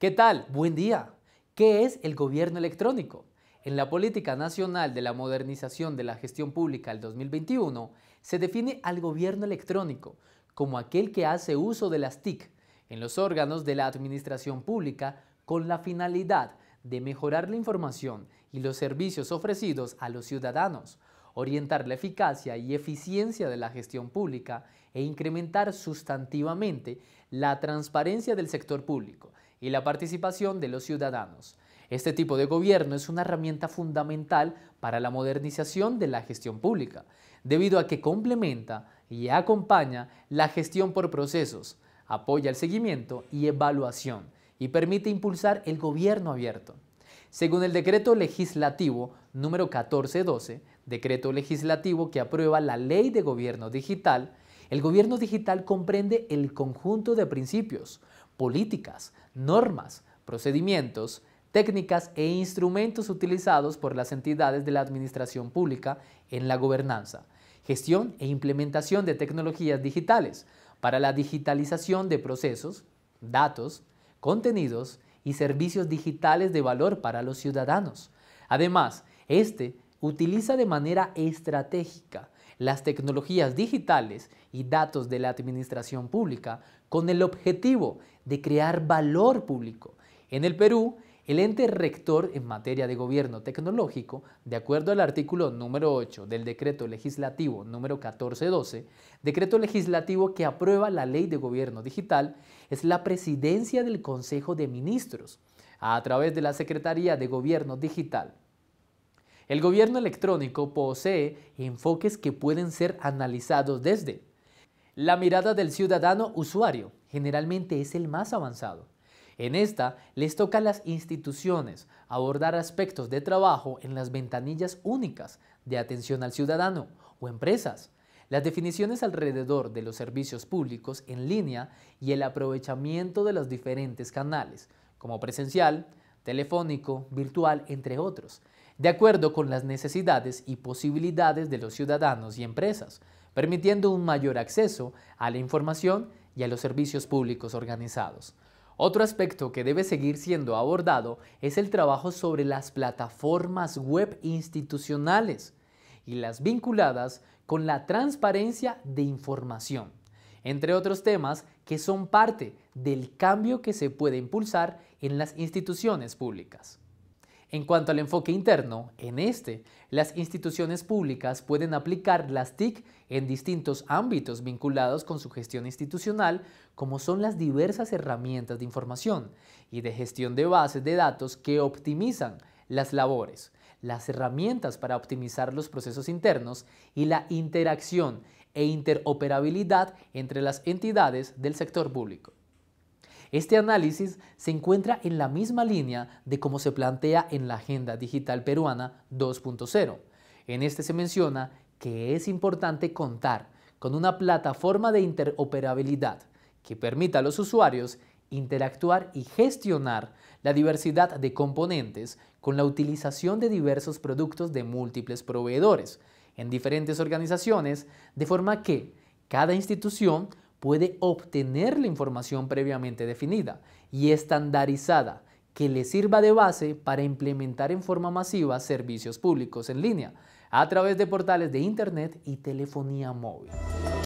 ¿Qué tal? Buen día. ¿Qué es el gobierno electrónico? En la Política Nacional de la Modernización de la Gestión Pública del 2021 se define al gobierno electrónico como aquel que hace uso de las TIC en los órganos de la administración pública con la finalidad de mejorar la información y los servicios ofrecidos a los ciudadanos, orientar la eficacia y eficiencia de la gestión pública e incrementar sustantivamente la transparencia del sector público, y la participación de los ciudadanos. Este tipo de gobierno es una herramienta fundamental para la modernización de la gestión pública, debido a que complementa y acompaña la gestión por procesos, apoya el seguimiento y evaluación y permite impulsar el gobierno abierto. Según el decreto legislativo número 1412, decreto legislativo que aprueba la Ley de Gobierno Digital, el gobierno digital comprende el conjunto de principios, políticas, normas, procedimientos, técnicas e instrumentos utilizados por las entidades de la administración pública en la gobernanza, gestión e implementación de tecnologías digitales para la digitalización de procesos, datos, contenidos y servicios digitales de valor para los ciudadanos. Además, este utiliza de manera estratégica las tecnologías digitales y datos de la administración pública con el objetivo de crear valor público. En el Perú, el ente rector en materia de gobierno tecnológico, de acuerdo al artículo número 8 del decreto legislativo número 1412, decreto legislativo que aprueba la ley de gobierno digital, es la presidencia del Consejo de Ministros, a través de la Secretaría de Gobierno Digital. El gobierno electrónico posee enfoques que pueden ser analizados desde la mirada del ciudadano usuario, generalmente es el más avanzado. En esta les toca a las instituciones abordar aspectos de trabajo en las ventanillas únicas de atención al ciudadano o empresas, las definiciones alrededor de los servicios públicos en línea y el aprovechamiento de los diferentes canales, como presencial, telefónico, virtual, entre otros de acuerdo con las necesidades y posibilidades de los ciudadanos y empresas, permitiendo un mayor acceso a la información y a los servicios públicos organizados. Otro aspecto que debe seguir siendo abordado es el trabajo sobre las plataformas web institucionales y las vinculadas con la transparencia de información, entre otros temas que son parte del cambio que se puede impulsar en las instituciones públicas. En cuanto al enfoque interno, en este, las instituciones públicas pueden aplicar las TIC en distintos ámbitos vinculados con su gestión institucional, como son las diversas herramientas de información y de gestión de bases de datos que optimizan las labores, las herramientas para optimizar los procesos internos y la interacción e interoperabilidad entre las entidades del sector público. Este análisis se encuentra en la misma línea de cómo se plantea en la Agenda Digital Peruana 2.0. En este se menciona que es importante contar con una plataforma de interoperabilidad que permita a los usuarios interactuar y gestionar la diversidad de componentes con la utilización de diversos productos de múltiples proveedores en diferentes organizaciones, de forma que cada institución puede obtener la información previamente definida y estandarizada que le sirva de base para implementar en forma masiva servicios públicos en línea a través de portales de Internet y telefonía móvil.